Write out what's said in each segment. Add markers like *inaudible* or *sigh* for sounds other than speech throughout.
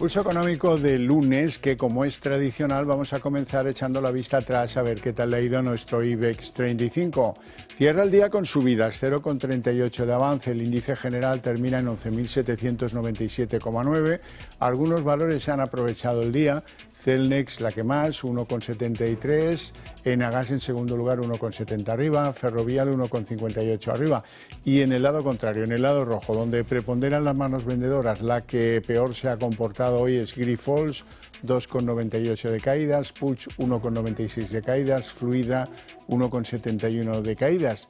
Pulso económico de lunes, que como es tradicional, vamos a comenzar echando la vista atrás a ver qué tal le ha ido nuestro IBEX 35. Cierra el día con subidas, 0,38 de avance. El índice general termina en 11.797,9. Algunos valores se han aprovechado el día. Celnex la que más, 1,73, Enagas en segundo lugar 1,70 arriba, Ferrovial 1,58 arriba y en el lado contrario, en el lado rojo, donde preponderan las manos vendedoras, la que peor se ha comportado hoy es Grifols 2,98 de caídas, Puch 1,96 de caídas, Fluida 1,71 de caídas.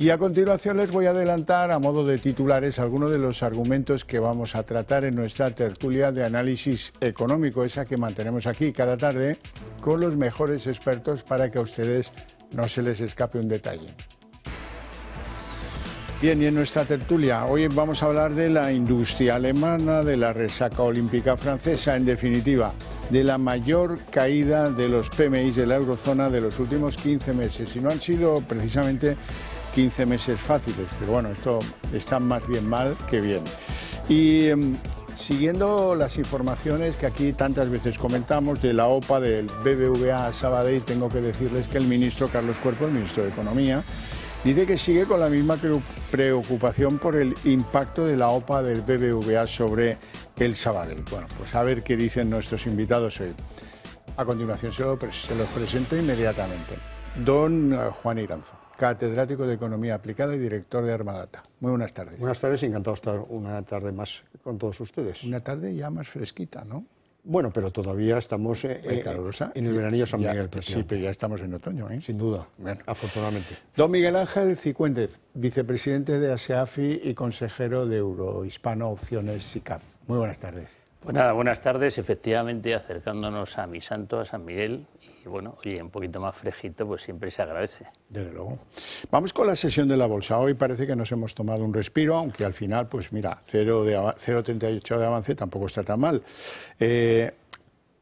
Y a continuación les voy a adelantar a modo de titulares algunos de los argumentos que vamos a tratar en nuestra tertulia de análisis económico, esa que mantenemos aquí cada tarde con los mejores expertos para que a ustedes no se les escape un detalle. Bien, y en nuestra tertulia hoy vamos a hablar de la industria alemana, de la resaca olímpica francesa, en definitiva, de la mayor caída de los PMI de la eurozona de los últimos 15 meses. Y no han sido precisamente 15 meses fáciles, pero bueno, esto está más bien mal que bien. Y em, siguiendo las informaciones que aquí tantas veces comentamos de la OPA, del BBVA Sabadell, tengo que decirles que el ministro Carlos Cuerpo, el ministro de Economía, dice que sigue con la misma preocupación por el impacto de la OPA del BBVA sobre el Sabadell. Bueno, pues a ver qué dicen nuestros invitados hoy. A continuación se, los presento inmediatamente. Don eh, Juan Iranzo catedrático de Economía Aplicada y director de Armadata. Muy buenas tardes. Buenas tardes, encantado de estar una tarde más con todos ustedes. Una tarde ya más fresquita, ¿no? Bueno, pero todavía estamos eh, eh en el veranillo San Miguel. sí, pero ya estamos en otoño, ¿eh? Sin duda, afortunadamente. Don Miguel Ángel Cicuéndez, vicepresidente de ASEAFI y consejero de Eurohispano Opciones SICAP. Muy buenas tardes. Pues nada, buenas tardes. Efectivamente, acercándonos a mi santo, a San Miguel, y bueno, y un poquito más frejito, pues siempre se agradece. Desde luego. Vamos con la sesión de la bolsa. Hoy parece que nos hemos tomado un respiro, aunque al final, pues mira, 0,38 de, ocho de avance tampoco está tan mal. Eh,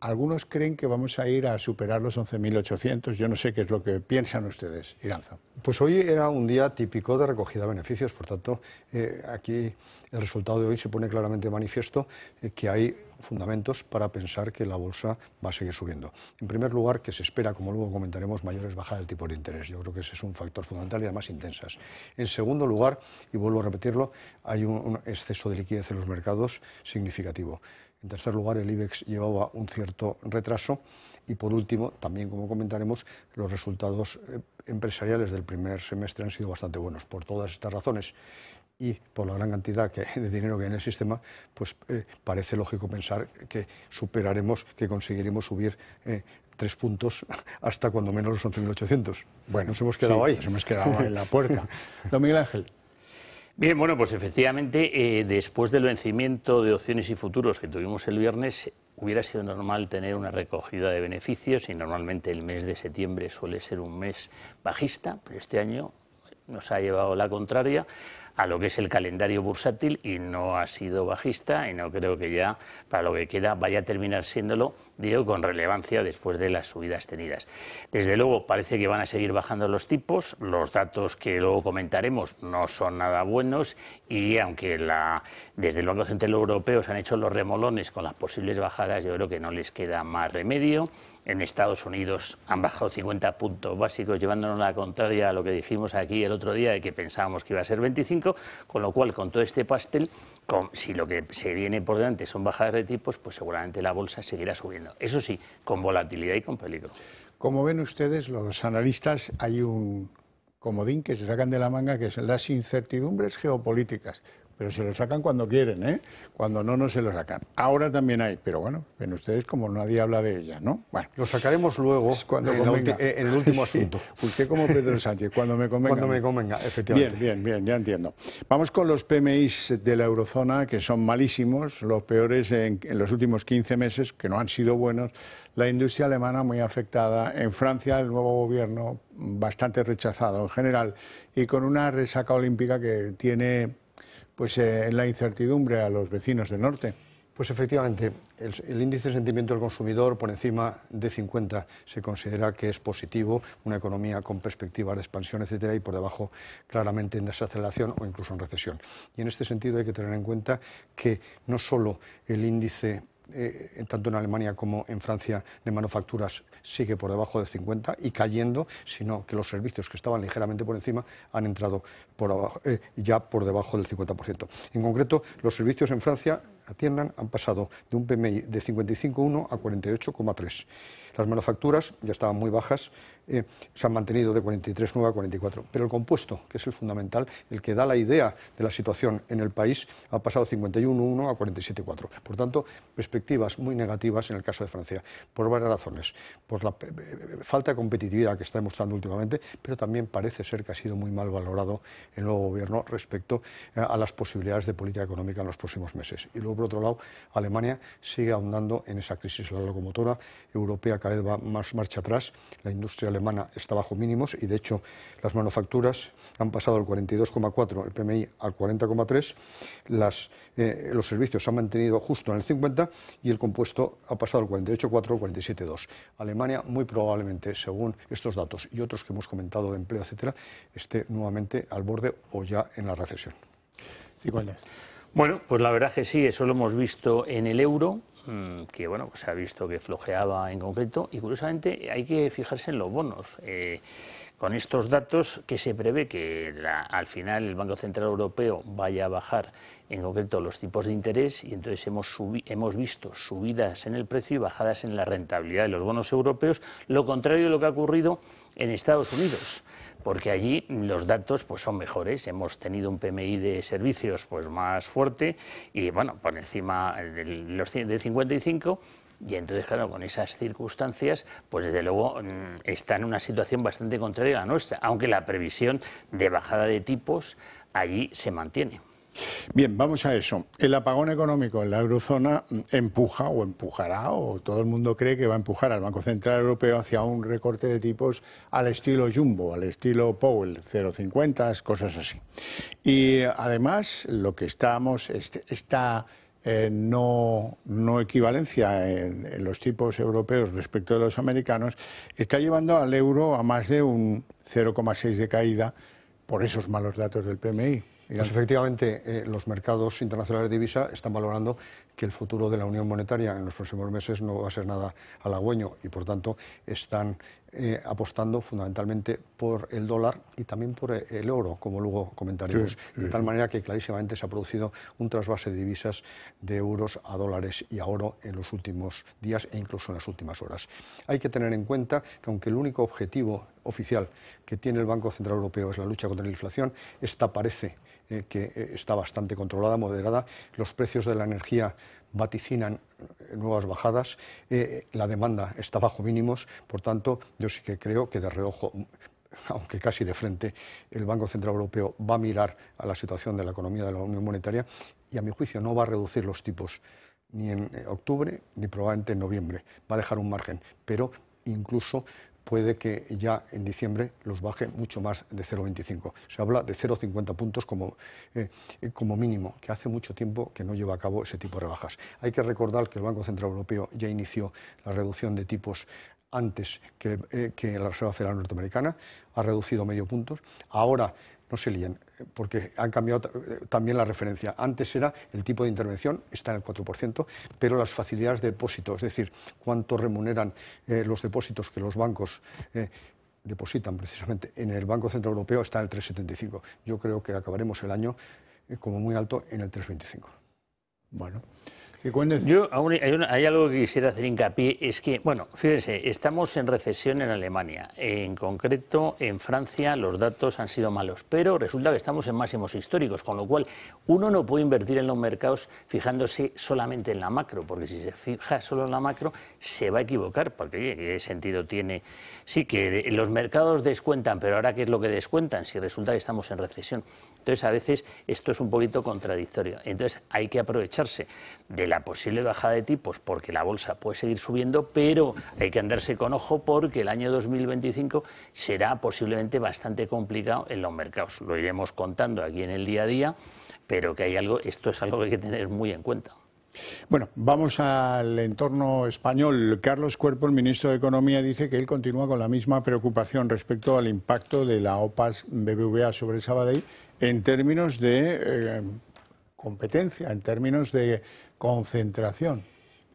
algunos creen que vamos a ir a superar los 11.800. Yo no sé qué es lo que piensan ustedes, Iranza. Pues hoy era un día típico de recogida de beneficios. Por tanto, eh, aquí el resultado de hoy se pone claramente manifiesto eh, que hay fundamentos para pensar que la bolsa va a seguir subiendo. En primer lugar, que se espera, como luego comentaremos, mayores bajadas del tipo de interés. Yo creo que ese es un factor fundamental y además intensas. En segundo lugar, y vuelvo a repetirlo, hay un exceso de liquidez en los mercados significativo. En tercer lugar, el IBEX llevaba un cierto retraso. Y por último, también como comentaremos, los resultados eh, empresariales del primer semestre han sido bastante buenos por todas estas razones y por la gran cantidad de dinero que hay en el sistema, pues eh, parece lógico pensar que superaremos, que conseguiremos subir eh, tres puntos *laughs* hasta cuando menos los 11.800. Bueno, nos hemos quedado ahí. Nos hemos quedado en la puerta. *laughs* Don Miguel Ángel, Bien, bueno, pues efectivamente, eh, después del vencimiento de opciones y futuros que tuvimos el viernes, hubiera sido normal tener una recogida de beneficios y normalmente el mes de septiembre suele ser un mes bajista, pero este año nos ha llevado la contraria a lo que es el calendario bursátil y no ha sido bajista y no creo que ya para lo que queda vaya a terminar siéndolo, digo, con relevancia después de las subidas tenidas. Desde luego parece que van a seguir bajando los tipos, los datos que luego comentaremos no son nada buenos y aunque desde el Banco Central Europeo se han hecho los remolones con las posibles bajadas, yo creo que no les queda más remedio en Estados Unidos han bajado 50 puntos básicos, llevándonos la contraria a lo que dijimos aquí el otro día de que pensábamos que iba a ser 25, con lo cual con todo este pastel, si lo que se viene por delante son bajadas de tipos, pues seguramente la bolsa seguirá subiendo. Eso sí, con volatilidad y con peligro. Como ven ustedes, los analistas, hay un comodín que se sacan de la manga, que son las incertidumbres geopolíticas pero se lo sacan cuando quieren, ¿eh? Cuando no, no se lo sacan. Ahora también hay, pero bueno, ven ustedes como nadie habla de ella, ¿no? Bueno, lo sacaremos luego en, el último *laughs* asunto. usted como Pedro Sánchez, cuando me convenga. Cuando me convenga, efectivamente. Bien, bien, bien, ya entiendo. Vamos con los PMIs de la eurozona, que son malísimos, los peores en, en los últimos 15 meses, que no han sido buenos. La industria alemana muy afectada. En Francia, el nuevo gobierno bastante rechazado en general y con una resaca olímpica que tiene pues eh, la incertidumbre a los vecinos del norte. Pues efectivamente, el, índice de sentimiento del consumidor por encima de 50 se considera que es positivo, una economía con perspectivas de expansión, etcétera, y por debajo claramente en desaceleración o incluso en recesión. Y en este sentido hay que tener en cuenta que no solo el índice eh, tanto en Alemania como en Francia de manufacturas sigue por debajo de 50 y cayendo, sino que los servicios que estaban ligeramente por encima han entrado por eh, ya por debajo del 50%. En concreto, los servicios en Francia atiendan han pasado de un PMI de 55,1 a 48,3. Las manufacturas ya estaban muy bajas, eh, se han mantenido de 43,9 a 44. Pero el compuesto, que es el fundamental, el que da la idea de la situación en el país, ha pasado de 51,1 a 47,4. Por tanto, perspectivas muy negativas en el caso de Francia, por varias razones. Por la eh, eh, falta de competitividad que está demostrando últimamente, pero también parece ser que ha sido muy mal valorado el nuevo gobierno respecto a las posibilidades de política económica en los próximos meses. Y luego, por otro lado, Alemania sigue ahondando en esa crisis. La locomotora europea cada vez va más marcha atrás, la industria alemana está bajo mínimos y, de hecho, las manufacturas han pasado al 42,4, el PMI al 40,3, los servicios se han mantenido justo en el 50 y el compuesto ha pasado al 48,4 al 47,2. Alemania, muy probablemente, según estos datos y otros que hemos comentado de empleo, etcétera, esté nuevamente al borde o ya en la recesión. Bueno, pues la verdad que sí, eso lo hemos visto en el euro, mm, que bueno, pues se ha visto que flojeaba en concreto, y curiosamente hay que fijarse en los bonos. Eh, con estos datos que se prevé que al final el Banco Central Europeo vaya a bajar en concreto los tipos de interés y entonces hemos, hemos visto subidas en el precio y bajadas en la rentabilidad de los bonos europeos, lo contrario de lo que ha ocurrido en Estados Unidos porque allí los datos pues son mejores. Hemos tenido un PMI de servicios pues más fuerte y bueno, por encima de los de 55 y entonces, claro, con esas circunstancias, pues desde luego mm, está en una situación bastante contraria a la nuestra, aunque la previsión de bajada de tipos allí se mantiene. Bien, vamos a eso. El apagón económico en la eurozona mm, empuja o empujará, o todo el mundo cree que va a empujar al Banco Central Europeo hacia un recorte de tipos al estilo Jumbo, al estilo Powell, 0,50, cosas así. Y eh, además, lo que estamos, está eh, no, no, equivalencia en, los tipos europeos respecto de los americanos, está llevando al euro a más de un 0,6 de caída por esos malos datos del PMI. Pues efectivamente, eh, los mercados internacionales de divisa están valorando que el futuro de la Unión Monetaria en los próximos meses no va a ser nada halagüeño y, por tanto, están eh, apostando fundamentalmente por el dólar y también por e-, el oro, como luego comentaremos. De tal manera que clarísimamente se ha producido un trasvase de divisas de euros a dólares y a oro en los últimos días e incluso en las últimas horas. Hay que tener en cuenta que aunque el único objetivo oficial que tiene el Banco Central Europeo es la lucha contra la inflación, esta parece eh, que eh, está bastante controlada, moderada. Los precios de la energía vaticinan eh, nuevas bajadas, la demanda está bajo mínimos, por tanto, yo sí que creo que de reojo *laughs* aunque casi de frente, el Banco Central Europeo va a mirar a la situación de la economía de la Unión Monetaria y, a mi juicio, no va a reducir los tipos ni en octubre ni probablemente en noviembre. Va a dejar un margen, pero incluso puede que ya en diciembre los baje mucho más de 0,25. Se habla de 0,50 puntos eh, como, mínimo, que hace mucho tiempo que no lleva a cabo ese tipo de rebajas. Hay que recordar que el Banco Central Europeo ya inició la reducción de tipos antes que, eh, que la Reserva Federal Norteamericana, ha reducido medio puntos. Ahora no se lían, porque han cambiado también la referencia. Antes era el tipo de intervención, está en el 4%, pero las facilidades de depósito, es decir, cuánto remuneran eh, los depósitos que los bancos eh, depositan precisamente en el Banco Central Europeo, está en el 3,75. Yo creo que acabaremos el año eh, como muy alto en el 3,25. Bueno. Yo, hay, algo que quisiera hacer hincapié, es que, bueno, fíjense, estamos en recesión en Alemania, en concreto en Francia los datos han sido malos, pero resulta que estamos en máximos históricos, con lo cual uno no puede invertir en los mercados fijándose solamente en la macro, porque si se fija solo en la macro se va a equivocar, porque ¿qué sentido tiene? Sí, que los mercados descuentan, pero ahora ¿qué es lo que descuentan si resulta que estamos en recesión? Entonces, a veces esto es un poquito contradictorio. Entonces, hay que aprovecharse de la posible bajada de tipos porque la bolsa puede seguir subiendo, pero hay que andarse con ojo porque el año 2025 será posiblemente bastante complicado en los mercados. Lo iremos contando aquí en el día a día, pero que hay algo, esto es algo que hay que tener muy en cuenta. Bueno, vamos al entorno español. Carlos Cuerpo, el ministro de Economía, dice que él continúa con la misma preocupación respecto al impacto de la OPAS BBVA sobre el Sabadell en términos de eh, competencia, en términos de concentración.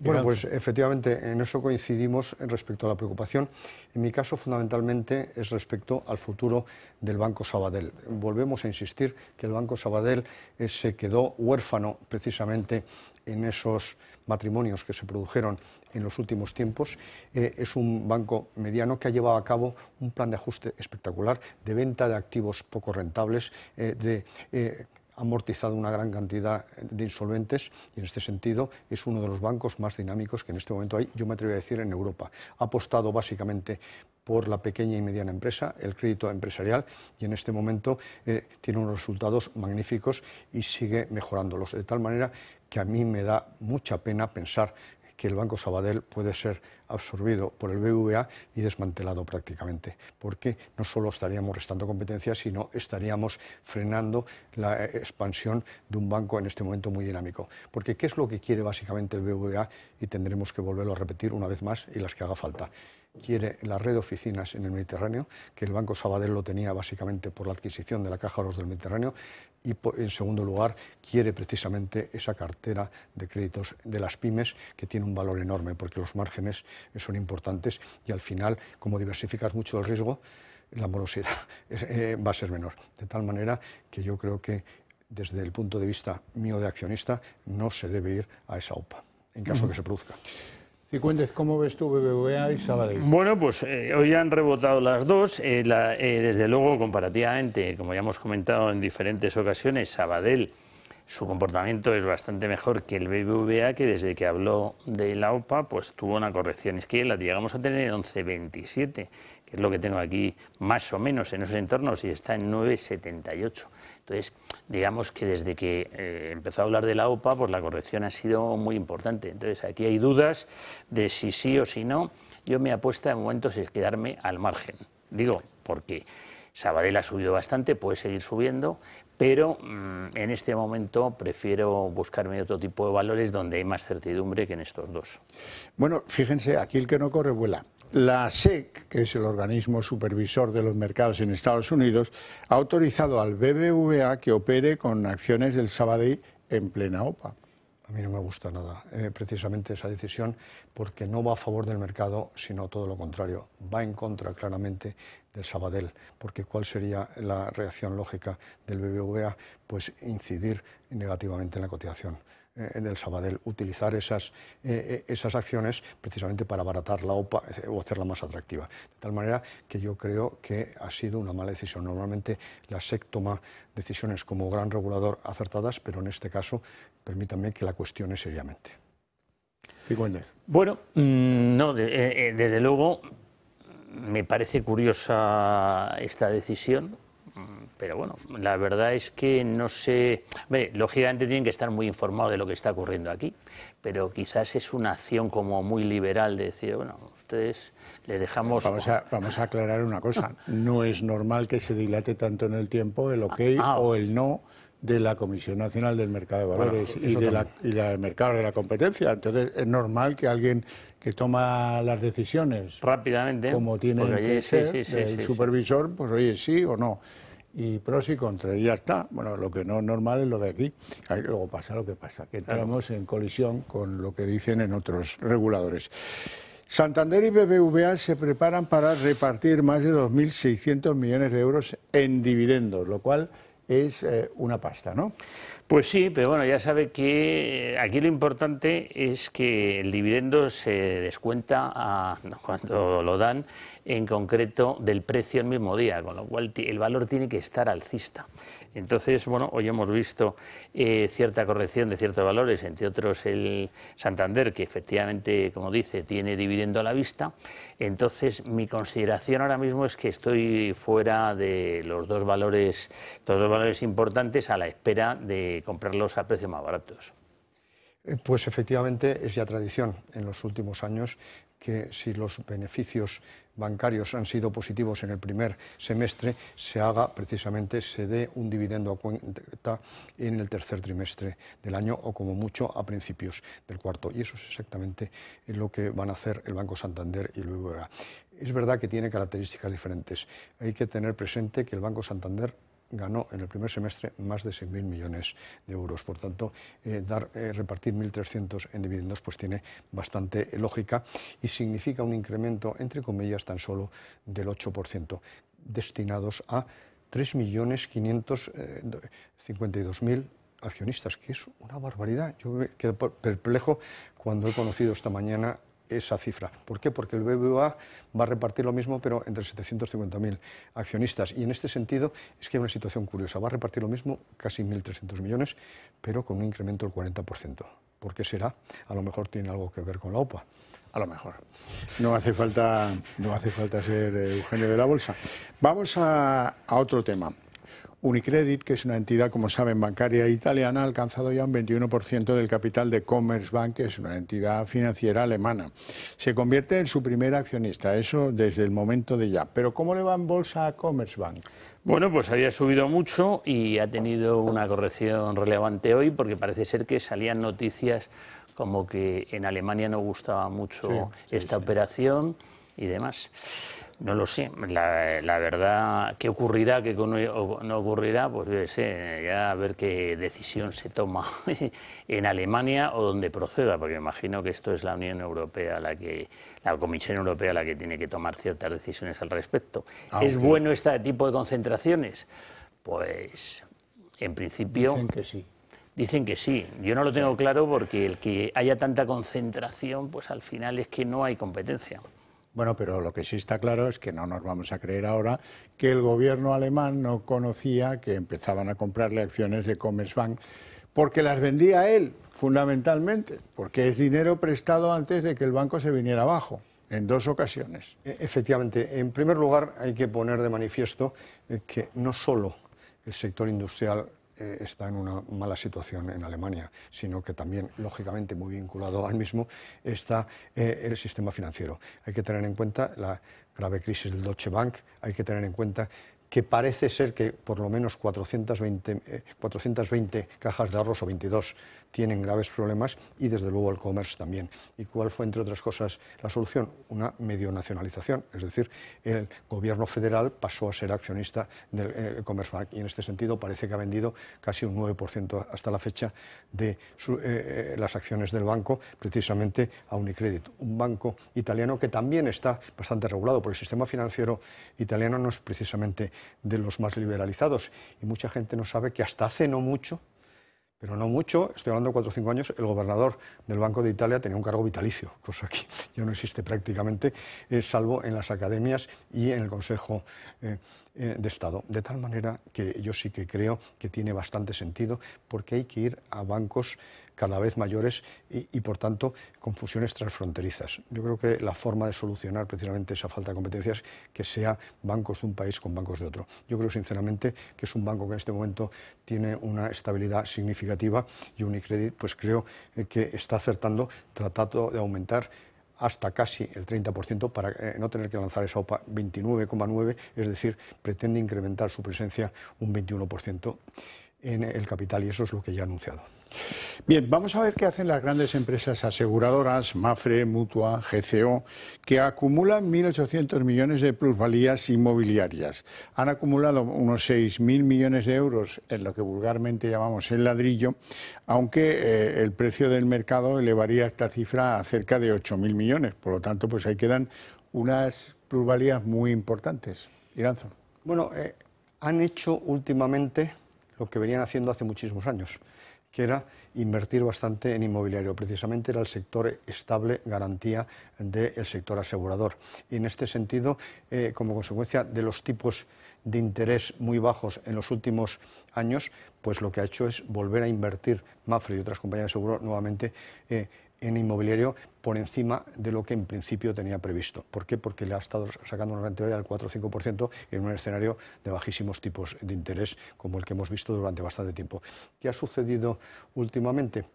Bueno, pues efectivamente en eso coincidimos respecto a la preocupación. En mi caso, fundamentalmente, es respecto al futuro del Banco Sabadell. Volvemos a insistir que el Banco Sabadell eh, se quedó huérfano precisamente en esos matrimonios que se produjeron en los últimos tiempos. Eh, es un banco mediano que ha llevado a cabo un plan de ajuste espectacular de venta de activos poco rentables, eh, de ha amortizado una gran cantidad de insolventes y en este sentido es uno de los bancos más dinámicos que en este momento hay, yo me atrevo a decir, en Europa. Ha apostado básicamente por la pequeña y mediana empresa, el crédito empresarial, y en este momento eh, tiene unos resultados magníficos y sigue mejorándolos, de tal manera que a mí me da mucha pena pensar que el Banco Sabadell puede ser absorbido por el BVA y desmantelado prácticamente, porque no solo estaríamos restando competencia, sino estaríamos frenando la eh, expansión de un banco en este momento muy dinámico. Porque ¿qué es lo que quiere básicamente el BVA? Y tendremos que volverlo a repetir una vez más y las que haga falta quiere la red de oficinas en el Mediterráneo, que el Banco Sabadell lo tenía básicamente por la adquisición de la Caja de los del Mediterráneo, y en segundo lugar quiere precisamente esa cartera de créditos de las pymes que tiene un valor enorme porque los márgenes son importantes y al final como diversificas mucho el riesgo la morosidad *laughs* eh, va a ser menor. De tal manera que yo creo que desde el punto de vista mío de accionista no se debe ir a esa OPA en caso que se produzca. Y cuentes cómo ves tú BBVA y Sabadell. Bueno, pues eh, hoy han rebotado las dos. Eh, eh, desde luego, comparativamente, como ya hemos comentado en diferentes ocasiones, Sabadell su comportamiento es bastante mejor que el BBVA, que desde que habló de la OPA, pues tuvo una corrección ...es que la Llegamos a tener 11,27, que es lo que tengo aquí más o menos en esos entornos, y está en 9,78. Entonces, digamos que desde que eh, empezó a hablar de la OPA, pues la corrección ha sido muy importante. Entonces, aquí hay dudas de si sí o si no. Yo me apuesta en momentos es quedarme al margen. Digo, porque Sabadell ha subido bastante, puede seguir subiendo, pero mm, en este momento prefiero buscarme otro tipo de valores donde hay más certidumbre que en estos dos. Bueno, fíjense, aquí el que no corre vuela. La SEC, que es el organismo supervisor de los mercados en Estados Unidos, ha autorizado al BBVA que opere con acciones del sábado en plena OPA mí no me gusta nada eh, precisamente esa decisión porque no va a favor del mercado, sino todo lo contrario. Va en contra claramente del Sabadell, porque ¿cuál sería la reacción lógica del BBVA? Pues incidir negativamente en la cotización eh, del Sabadell, utilizar esas, eh, esas acciones precisamente para abaratar la OPA o hacerla más atractiva. De tal manera que yo creo que ha sido una mala decisión. Normalmente la SEC toma decisiones como gran regulador acertadas, pero en este caso permítanme que la cuestione seriamente. Bueno, mm, no, eh, eh, desde luego me parece curiosa esta decisión, pero bueno, la verdad es que no sé. Lógicamente tienen que estar muy informados de lo que está ocurriendo aquí, pero quizás es una acción como muy liberal de decir, bueno, ustedes les dejamos... Vamos a, vamos a aclarar una cosa, *laughs* no es normal que se dilate tanto en el tiempo el ok ah, ah. o el no de la Comisión Nacional del Mercado de Valores y, la, del mercado de la competencia. Entonces es normal que alguien que toma las decisiones rápidamente, como tiene el supervisor, pues oye, sí o no y pros y contras, y ya está. Bueno, lo que no es normal es lo de aquí. luego pasa lo que pasa, que entramos en colisión con lo que dicen en otros reguladores. Santander y BBVA se preparan para repartir más de 2.600 millones de euros en dividendos, lo cual es eh, una pasta, ¿no? Pues sí, pero bueno, ya sabe que eh, aquí lo importante es que el dividendo se descuenta a, *laughs* cuando lo dan, en concreto del precio el mismo día, con lo cual el valor tiene que estar alcista. Entonces, bueno, hoy hemos visto eh, cierta corrección de ciertos valores, entre otros el Santander, que efectivamente, como dice, tiene dividendo a la vista. Entonces, mi consideración ahora mismo es que estoy fuera de los dos valores, los dos valores importantes a la espera de comprarlos a precios más baratos. Eh, pues efectivamente es ya tradición en los últimos años que si los beneficios bancarios han sido positivos en el primer semestre, se haga precisamente, se dé un dividendo a cuenta en el tercer trimestre del año o como mucho a principios del cuarto. Y eso es exactamente lo que van a hacer el Banco Santander y el BBVA. Es verdad que tiene características diferentes. Hay que tener presente que el Banco Santander ganó en el primer semestre más de 6.000 millones de euros. Por tanto, eh, dar, eh, repartir 1.300 en dividendos pues tiene bastante eh, lógica y significa un incremento, entre comillas, tan solo del 8%, destinados a 3.552.000 accionistas, que es una barbaridad. Yo quedo perplejo cuando he conocido esta mañana esa cifra. ¿Por qué? Porque el BBVA va a repartir lo mismo, pero entre 750.000 accionistas. Y en este sentido es que hay una situación curiosa. Va a repartir lo mismo, casi 1.300 millones, pero con un incremento del 40%. ¿Por qué será? A lo mejor tiene algo que ver con la OPA. A lo mejor. No hace falta, ser Eugenio de la Bolsa. Vamos a otro tema. Unicredit, que es una entidad, como saben, bancaria italiana, ha alcanzado ya un 21% del capital de Commerzbank, que es una entidad financiera alemana. Se convierte en su primer accionista, eso desde el momento de ya. Pero ¿cómo le va en bolsa a Commerzbank? Bueno, pues había subido mucho y ha tenido una corrección relevante hoy porque parece ser que salían noticias como que en Alemania no gustaba mucho esta operación y demás. No lo sé. La, verdad, qué ocurrirá, qué no ocurrirá, pues yo sé, ya a ver qué decisión se toma *laughs* en Alemania o donde proceda, porque me imagino que esto es la Unión Europea la que, la Comisión Europea la que tiene que tomar ciertas decisiones al respecto. Ah, ¿Es bueno este tipo de concentraciones? Pues, en principio. Dicen que sí. Dicen que sí. Yo no lo tengo claro porque el que haya tanta concentración, pues al final es que no hay competencia. Bueno, pero lo que sí está claro es que no nos vamos a creer ahora que el gobierno alemán no conocía que empezaban a comprarle acciones de Commerzbank porque las vendía él, fundamentalmente, porque es dinero prestado antes de que el banco se viniera abajo. En dos ocasiones. E, efectivamente. En primer lugar, hay que poner de manifiesto eh, que no solo el sector industrial eh, está en una mala situación en Alemania, sino que también, lógicamente, muy vinculado al mismo, está eh, el sistema financiero. Hay que tener en cuenta la grave crisis del Deutsche Bank, hay que tener en cuenta que parece ser que por lo menos 420, eh, cajas de arroz o 22 tienen graves problemas y desde luego el commerce también. ¿Y cuál fue, entre otras cosas, la solución? Una medio nacionalización, es decir, el gobierno federal pasó a ser accionista del eh, Commerce Bank y en este sentido parece que ha vendido casi un 9% hasta la fecha de eh, las acciones del banco precisamente a Unicredit, un banco italiano que también está bastante regulado por el sistema financiero italiano, no es precisamente de los más liberalizados. Y mucha gente no sabe que hasta hace no mucho, pero no mucho, estoy hablando de cuatro o cinco años, el gobernador del Banco de Italia tenía un cargo vitalicio, cosa que *laughs* ya no existe prácticamente, eh, salvo en las academias y en el Consejo eh, eh, de Estado. De tal manera que yo sí que creo que tiene bastante sentido, porque hay que ir a bancos cada vez mayores y, por tanto, confusiones transfronterizas. Yo creo que la forma de solucionar precisamente esa falta de competencias que sea bancos de un país con bancos de otro. Yo creo, sinceramente, que es un banco que en este momento tiene una estabilidad significativa y Unicredit, pues creo eh, que está acertando, tratando de aumentar hasta casi el 30% para eh, no tener que lanzar esa OPA 29,9, es decir, pretende incrementar su presencia un 21% en el capital y eso es lo que ya he anunciado. Bien, vamos a ver qué hacen las grandes empresas aseguradoras, Mafre, Mutua, GCO, que acumulan 1.800 millones de plusvalías inmobiliarias. Han acumulado unos 6.000 millones de euros en lo que vulgarmente llamamos el ladrillo, aunque eh, el precio del mercado elevaría esta cifra a cerca de 8.000 millones. Por lo tanto, pues ahí quedan unas plusvalías muy importantes. Iranzo. Bueno, eh, han hecho últimamente que venían haciendo hace muchísimos años, que era invertir bastante en inmobiliario. Precisamente era el sector estable, garantía del sector asegurador. Y en este sentido, eh, como consecuencia de los tipos de interés muy bajos en los últimos años, pues lo que ha hecho es volver a invertir Mafre y otras compañías de seguro nuevamente. Eh, en inmobiliario por encima de lo que en principio tenía previsto. ¿Por qué? Porque le ha estado sacando una rentabilidad del 4 o 5% en un escenario de bajísimos tipos de interés como el que hemos visto durante bastante tiempo. ¿Qué ha sucedido últimamente?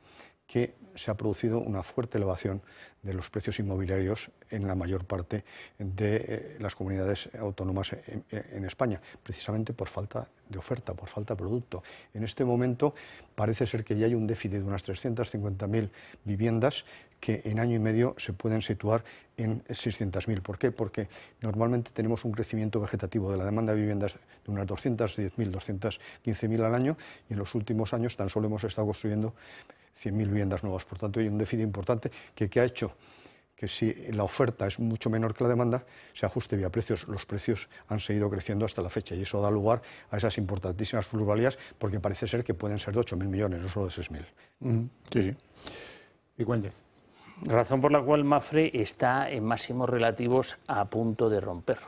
que se ha producido una fuerte elevación de los precios inmobiliarios en la mayor parte de eh, las comunidades autónomas en, España, precisamente por falta de oferta, por falta de producto. En este momento parece ser que ya hay un déficit de unas 350.000 viviendas que en año y medio se pueden situar en 600.000. ¿Por qué? Porque normalmente tenemos un crecimiento vegetativo de la demanda de viviendas de unas 210.000, 215.000 al año y en los últimos años tan solo hemos estado construyendo 100.000 viviendas nuevas. Por tanto, hay un déficit importante que, ha hecho que si la oferta es mucho menor que la demanda, se ajuste vía precios. Los precios han seguido creciendo hasta la fecha y eso da lugar a esas importantísimas plusvalías porque parece ser que pueden ser de 8.000 millones, no solo de 6.000. Sí, sí. ¿Y Cuéntese. Razón por la cual Mafre está en máximos relativos a punto de romper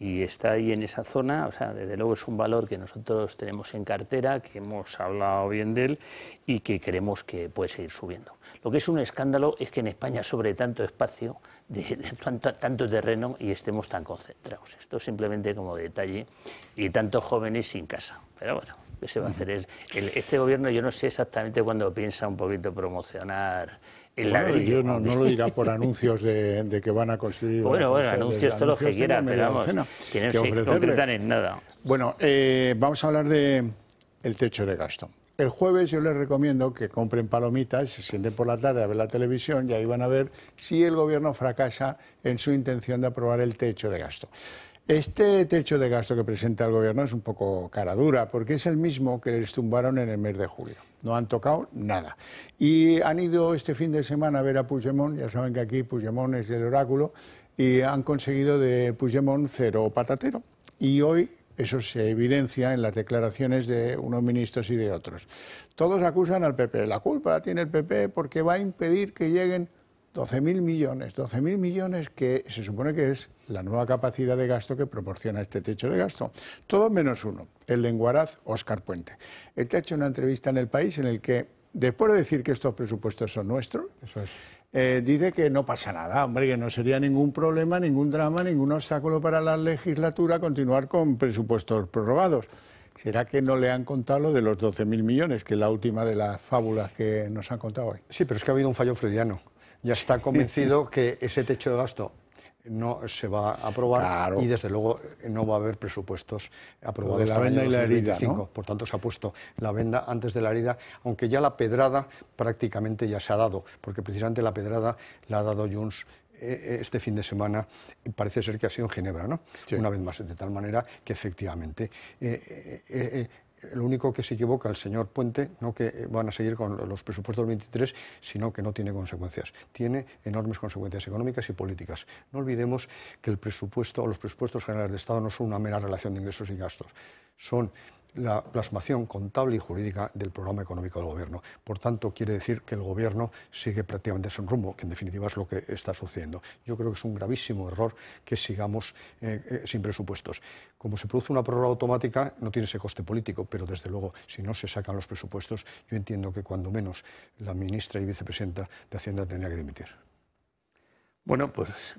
y está ahí en esa zona, o sea, desde luego es un valor que nosotros tenemos en cartera, que hemos hablado bien de él y que creemos que puede seguir subiendo. Lo que es un escándalo es que en España sobre tanto espacio, tanto, terreno y estemos tan concentrados. Esto simplemente como detalle y tantos jóvenes sin casa. Pero bueno, ¿qué se va a hacer? El, este gobierno yo no sé exactamente cuándo piensa un poquito promocionar no, lo dirá por *laughs* anuncios de, que van a construir. Bueno, anuncios todo lo que quieran, pero vamos, no se concretan en nada. Bueno, eh, vamos a hablar de el techo de gasto. El jueves yo les recomiendo que compren palomitas, se sienten por la tarde a ver la televisión y ahí van a ver si el gobierno fracasa en su intención de aprobar el techo de gasto. Este techo de gasto que presenta el gobierno es un poco cara dura, porque es el mismo que les tumbaron en el mes de julio. No han tocado nada. Y han ido este fin de semana a ver a Puigdemont, ya saben que aquí Puigdemont es el oráculo, y han conseguido de Puigdemont cero patatero. Y hoy eso se evidencia en las declaraciones de unos ministros y de otros. Todos acusan al PP. La culpa la tiene el PP porque va a impedir que lleguen 12.000 millones, 12.000 millones que se supone que es la nueva capacidad de gasto que proporciona este techo de gasto. Todo menos uno, el lenguaraz Oscar Puente. Él te ha hecho una entrevista en El País en el que, después de decir que estos presupuestos son nuestros, eh, dice que no pasa nada, hombre, que no sería ningún problema, ningún drama, ningún obstáculo para la legislatura continuar con presupuestos prorrogados. ¿Será que no le han contado lo de los 12.000 millones, que es la última de las fábulas que nos han contado hoy? Sí, pero es que ha habido un fallo freudiano ya está convencido que ese techo de gasto no se va a aprobar y desde luego no va a haber presupuestos aprobados. la venda y la herida. Por tanto, se ha puesto la venda antes de la herida, aunque ya la pedrada prácticamente ya se ha dado, porque precisamente la pedrada la ha dado Junts eh, eh, este fin de semana parece ser que ha sido en Ginebra, ¿no? Una vez más, de tal manera que efectivamente eh, lo único que se equivoca el señor Puente, no que eh, van a seguir con los presupuestos del 23, sino que no tiene consecuencias. Tiene enormes consecuencias económicas y políticas. No olvidemos que el presupuesto o los presupuestos generales de Estado no son una mera relación de ingresos y gastos. Son la plasmación contable y jurídica del programa económico del Gobierno. Por tanto, quiere decir que el Gobierno sigue prácticamente ese rumbo, que en definitiva es lo que está sucediendo. Yo creo que es un gravísimo error que sigamos eh, eh, sin presupuestos. Como se produce una prórroga automática, no tiene ese coste político, pero desde luego, si no se sacan los presupuestos, yo entiendo que cuando menos la ministra y vicepresidenta de Hacienda tendría que dimitir. Bueno, pues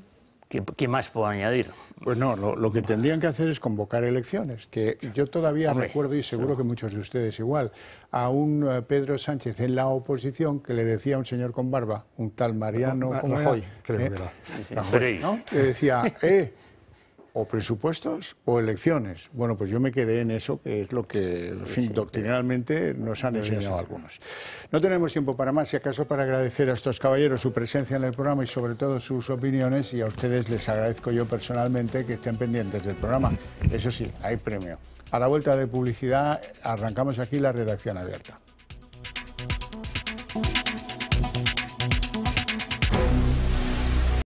¿Qué, más puedo añadir? Pues no, lo, que tendrían que hacer es convocar elecciones, que yo todavía recuerdo, y seguro que muchos de ustedes igual, a un eh, Pedro Sánchez en la oposición que le decía a un señor con barba, un tal Mariano, Rajoy, que eh, Le decía, *laughs* eh, o presupuestos o elecciones. Bueno, pues yo me quedé en eso, que es lo que doctrinalmente nos han enseñado algunos. No tenemos tiempo para más, si acaso para agradecer a estos caballeros su presencia en el programa y sobre todo sus opiniones y a ustedes les agradezco yo personalmente que estén pendientes del programa. Eso sí, hay premio. A la vuelta de publicidad arrancamos aquí la redacción abierta.